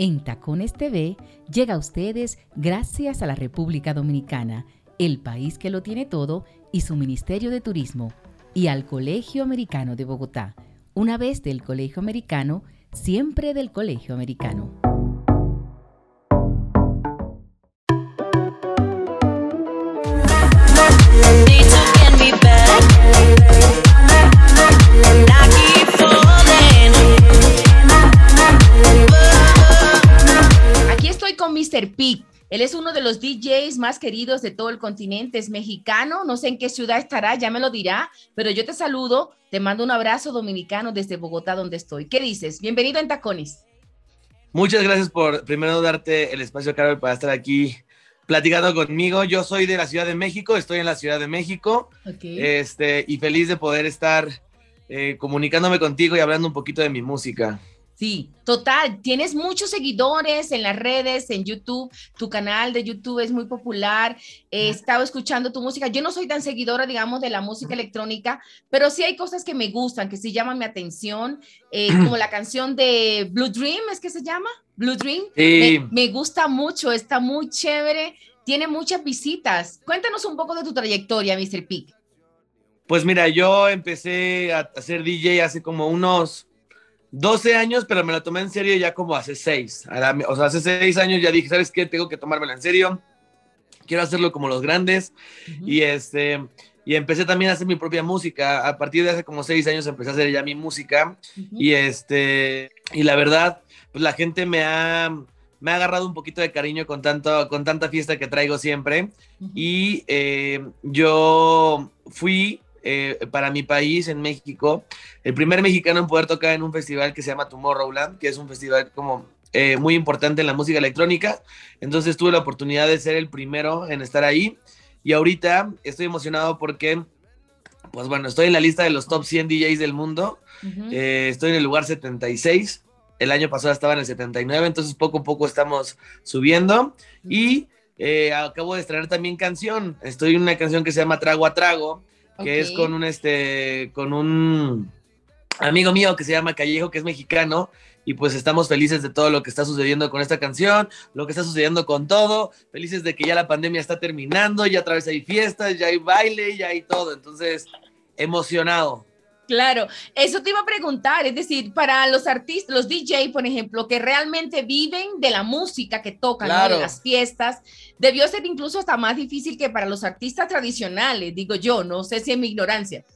En Tacones TV llega a ustedes gracias a la República Dominicana, el país que lo tiene todo, y su Ministerio de Turismo, y al Colegio Americano de Bogotá. Una vez del Colegio Americano, siempre del Colegio Americano. Mr. Él es uno de los DJs más queridos de todo el continente, es mexicano, no sé en qué ciudad estará, ya me lo dirá, pero yo te saludo, te mando un abrazo dominicano desde Bogotá donde estoy. ¿Qué dices? Bienvenido en Tacones. Muchas gracias por primero darte el espacio, Carol, para estar aquí platicando conmigo. Yo soy de la Ciudad de México, estoy en la Ciudad de México este, y feliz de poder estar eh, comunicándome contigo y hablando un poquito de mi música. Sí, total. Tienes muchos seguidores en las redes, en YouTube. Tu canal de YouTube es muy popular. He estado escuchando tu música. Yo no soy tan seguidora, digamos, de la música electrónica, pero sí hay cosas que me gustan, que sí llaman mi atención, eh, como la canción de Blue Dream, ¿es que se llama? Blue Dream. Me, gusta mucho, está muy chévere, tiene muchas visitas. Cuéntanos un poco de tu trayectoria, Mr. Peak. Pues mira, yo empecé a, hacer DJ hace como unos 12 años, pero me la tomé en serio ya como hace 6. O sea, hace 6 años ya dije, ¿sabes qué? Tengo que tomármela en serio. Quiero hacerlo como los grandes. Y este y empecé también a hacer mi propia música. A partir de hace como 6 años empecé a hacer ya mi música. Y este y la verdad, pues la gente me ha me ha agarrado un poquito de cariño con, tanto, con tanta fiesta que traigo siempre. Y eh, yo fui eh, para mi país, en México, el primer mexicano en poder tocar en un festival que se llama Tomorrowland, que es un festival como eh, muy importante en la música electrónica. Entonces tuve la oportunidad de ser el primero en estar ahí. Y ahorita estoy emocionado porque, pues bueno, estoy en la lista de los top 100 DJs del mundo. Eh, estoy en el lugar 76. El año pasado estaba en el 79, entonces poco a poco estamos subiendo. Y acabo de estrenar también canción. Estoy en una canción que se llama Trago a Trago, que es con un este, con un amigo mío que se llama Callejo, que es mexicano, y pues estamos felices de todo lo que está sucediendo con esta canción, lo que está sucediendo con todo, felices de que ya la pandemia está terminando, ya a través hay fiestas, ya hay baile, ya hay todo, entonces emocionado. Claro, eso te iba a preguntar, es decir, para los artistas, los DJ, por ejemplo, que realmente viven de la música que tocan, en las fiestas, debió ser incluso hasta más difícil que para los artistas tradicionales, digo yo, no sé si es mi ignorancia.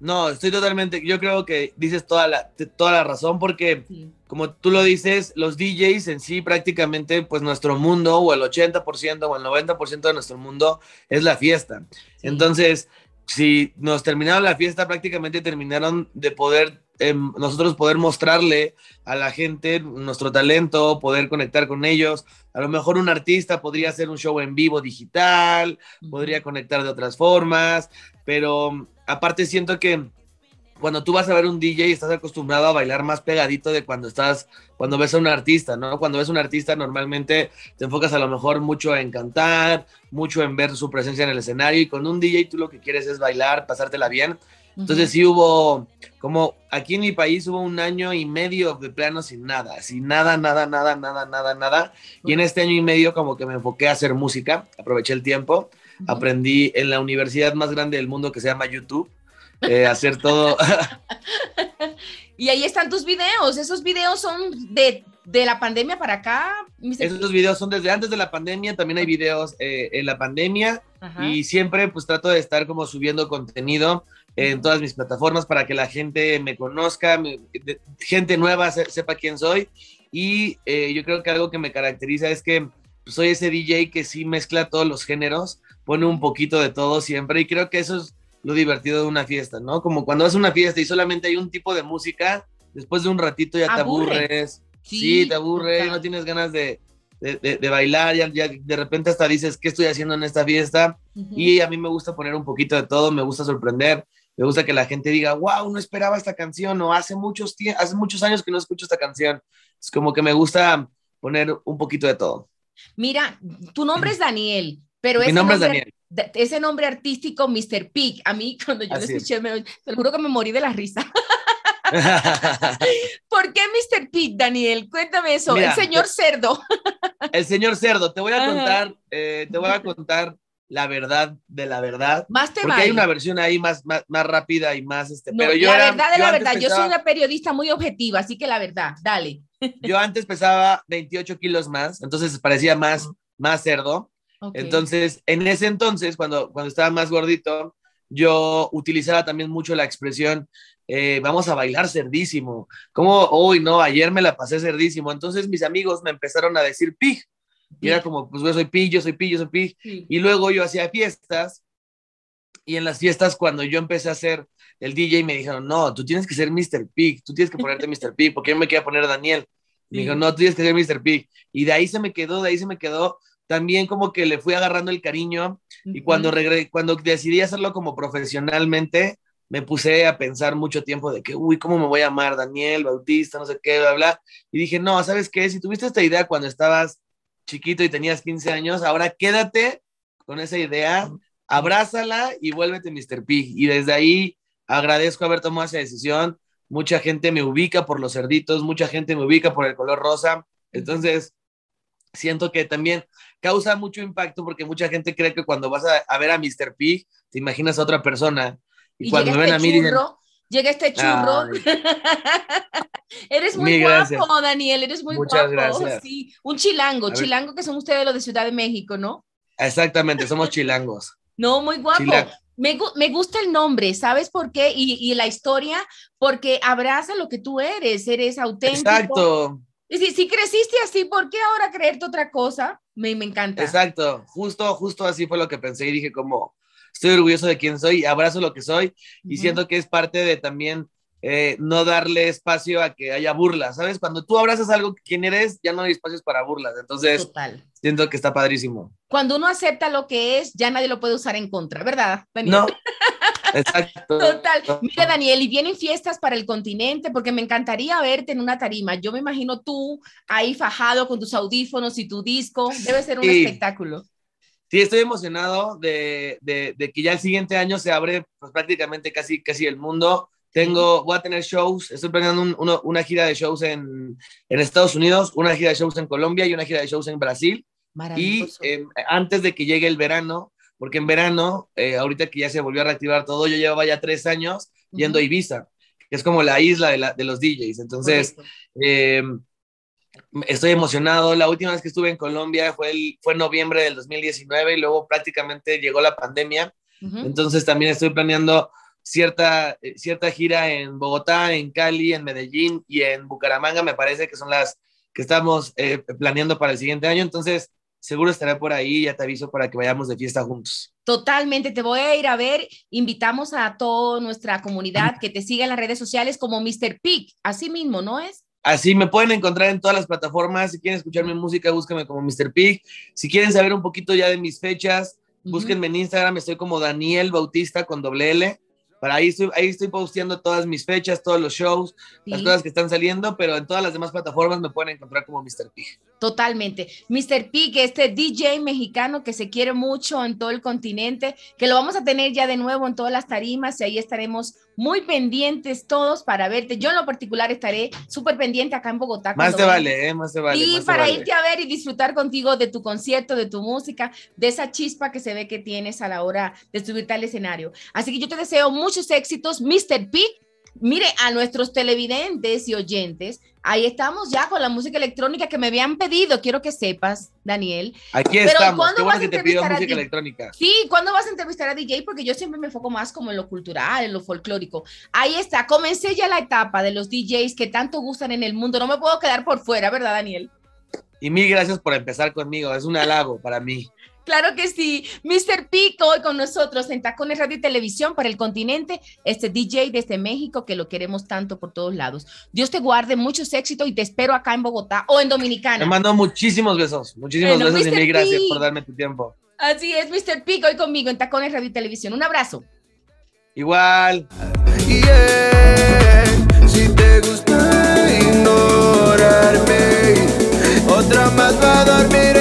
No, estoy totalmente, yo creo que dices toda la, toda la razón porque, como tú lo dices, los DJs en sí prácticamente, pues nuestro mundo, o el 80% o el 90% de nuestro mundo es la fiesta. Entonces, si nos terminaron la fiesta, prácticamente terminaron de poder em, nosotros poder mostrarle a la gente nuestro talento, poder conectar con ellos. A lo mejor un artista podría hacer un show en vivo digital, podría conectar de otras formas, pero aparte siento que cuando tú vas a ver un DJ estás acostumbrado a bailar más pegadito de cuando estás, cuando ves a un artista, ¿no? Cuando ves a un artista normalmente te enfocas a lo mejor mucho en cantar, mucho en ver su presencia en el escenario y con un DJ tú lo que quieres es bailar, pasártela bien. Entonces sí hubo, como aquí en mi país hubo un año y medio de plano sin nada, sin nada, nada, nada, nada, nada, nada. Y en este año y medio como que me enfoqué a hacer música, aproveché el tiempo, aprendí en la universidad más grande del mundo que se llama YouTube eh, hacer todo. y ahí están tus videos. Esos videos son de, de la pandemia para acá. Esos videos son desde antes de la pandemia. También hay videos eh, en la pandemia. Y siempre pues trato de estar como subiendo contenido en todas mis plataformas para que la gente me conozca, gente nueva sepa quién soy. Y eh, yo creo que algo que me caracteriza es que pues, soy ese DJ que sí mezcla todos los géneros, pone un poquito de todo siempre y creo que eso es lo divertido de una fiesta, ¿no? Como cuando vas a una fiesta y solamente hay un tipo de música, después de un ratito ya te aburres. Sí, te aburres, no tienes ganas de, bailar, ya, de repente hasta dices, ¿qué estoy haciendo en esta fiesta? Y a mí me gusta poner un poquito de todo, me gusta sorprender, me gusta que la gente diga, wow, no esperaba esta canción, o hace muchos, años que no escucho esta canción. Es como que me gusta poner un poquito de todo. Mira, tu nombre es Daniel, pero es Mi nombre es Daniel ese nombre artístico, Mr. Pig, a mí cuando yo lo escuché, me, te juro que me morí de la risa. ¿Por qué Mr. Pig, Daniel? Cuéntame eso. el señor cerdo. el señor cerdo, te voy a contar, eh, te voy a contar la verdad de la verdad. Más porque hay una versión ahí más, más, rápida y más este. yo la verdad de la verdad, yo soy una periodista muy objetiva, así que la verdad, dale. Yo antes pesaba 28 kilos más, entonces parecía más, más cerdo. Entonces, en ese entonces, cuando, cuando estaba más gordito, yo utilizaba también mucho la expresión, eh, vamos a bailar cerdísimo. Como, hoy no, ayer me la pasé cerdísimo. Entonces mis amigos me empezaron a decir pig. Y era como, pues yo soy pig, yo soy pig, yo soy pig. Y luego yo hacía fiestas. Y en las fiestas, cuando yo empecé a hacer el DJ, me dijeron, no, tú tienes que ser Mr. Pig, tú tienes que ponerte Mr. Pig, porque yo me quería poner Daniel. y Me dijo, no, tú tienes que ser Mr. Pig. Y de ahí se me quedó, de ahí se me quedó también como que le fui agarrando el cariño y cuando, cuando decidí hacerlo como profesionalmente, me puse a pensar mucho tiempo de que, uy, ¿cómo me voy a llamar Daniel, Bautista, no sé qué, bla, bla? Y dije, no, ¿sabes qué? Si tuviste esta idea cuando estabas chiquito y tenías 15 años, ahora quédate con esa idea, abrázala y vuélvete Mr. Pig Y desde ahí agradezco haber tomado esa decisión. Mucha gente me ubica por los cerditos, mucha gente me ubica por el color rosa. Entonces, siento que también causa mucho impacto porque mucha gente cree que cuando vas a, ver a Mr. Pig, te imaginas a otra persona. Y, cuando este ven a mí, llega este churro. eres muy, guapo, Daniel, eres muy guapo. Sí, un chilango, chilango que son ustedes los de Ciudad de México, ¿no? Exactamente, somos chilangos. No, muy guapo. Me, me, gusta el nombre, ¿sabes por qué? Y, y, la historia, porque abraza lo que tú eres, eres auténtico. Exacto. Y si, si creciste así, ¿por qué ahora creerte otra cosa? Me, me encanta. Exacto, justo, justo así fue lo que pensé y dije como, estoy orgulloso de quién soy, abrazo lo que soy y siento que es parte de también eh, no darle espacio a que haya burlas, ¿sabes? Cuando tú abrazas algo que quién eres, ya no hay espacios para burlas. Entonces, siento que está padrísimo. Cuando uno acepta lo que es, ya nadie lo puede usar en contra, ¿verdad, No. Exacto. Total. Mira, Daniel, y vienen fiestas para el continente, porque me encantaría verte en una tarima. Yo me imagino tú ahí fajado con tus audífonos y tu disco. Debe ser un espectáculo. Sí, estoy emocionado de, que ya el siguiente año se abre pues, prácticamente casi, casi el mundo. Tengo, voy a tener shows, estoy planeando una gira de shows en, Estados Unidos, una gira de shows en Colombia y una gira de shows en Brasil. Y em, antes de que llegue el verano, porque en verano, eh, ahorita que ya se volvió a reactivar todo, yo llevaba ya tres años yendo a Ibiza, que es como la isla de, los DJs. Entonces, em, estoy emocionado. La última vez que estuve en Colombia fue, fue en noviembre del 2019 y luego prácticamente llegó la pandemia. Entonces, también estoy planeando cierta, eh, cierta gira en Bogotá, en Cali, en Medellín y en Bucaramanga, me parece que son las que estamos eh, planeando para el siguiente año. Entonces, seguro estaré por ahí, ya te aviso para que vayamos de fiesta juntos. Totalmente, te voy a ir a ver. Invitamos a toda nuestra comunidad que te siga en las redes sociales como Mr. Pig, así mismo, ¿no es? Así me pueden encontrar en todas las plataformas. Si quieren escuchar mi música, búscame como Mr. Pig. Si quieren saber un poquito ya de mis fechas, búsquenme en Instagram. Estoy como Daniel Bautista con doble L. Para ahí estoy, ahí posteando todas mis fechas, todos los shows, las cosas que están saliendo, pero en todas las demás plataformas me pueden encontrar como Mr. Pig. Totalmente. Mr. P, este DJ mexicano que se quiere mucho en todo el continente, que lo vamos a tener ya de nuevo en todas las tarimas y ahí estaremos muy pendientes todos para verte. Yo en lo particular estaré súper pendiente acá en Bogotá. Más te vale, eh, más te vale. Y para irte a ver y disfrutar contigo de tu concierto, de tu música, de esa chispa que se ve que tienes a la hora de subirte al escenario. Así que yo te deseo muchos éxitos, Mr. P Mire, a nuestros televidentes y oyentes, ahí estamos ya con la música electrónica que me habían pedido, quiero que sepas, Daniel. Aquí Pero, ¿cuándo vas a que te electrónica. Sí, ¿cuándo vas a entrevistar a DJ? Porque yo siempre me enfoco más como en lo cultural, en lo folclórico. Ahí está, comencé ya la etapa de los DJs que tanto gustan en el mundo, no me puedo quedar por fuera, ¿verdad, Daniel? Y mil gracias por empezar conmigo, es un halago para mí. Claro que sí. Mr. Pico hoy con nosotros en Tacones Radio y Televisión para el continente. Este DJ desde este México que lo queremos tanto por todos lados. Dios te guarde muchos éxitos y te espero acá en Bogotá o en Dominicana. Te mando muchísimos besos. Muchísimos besos y gracias por darme tu tiempo. Así es, Mr. Pico hoy conmigo en Tacones Radio y Televisión. Un abrazo. Igual. si te gusta ignorarme, otra más va a dormir.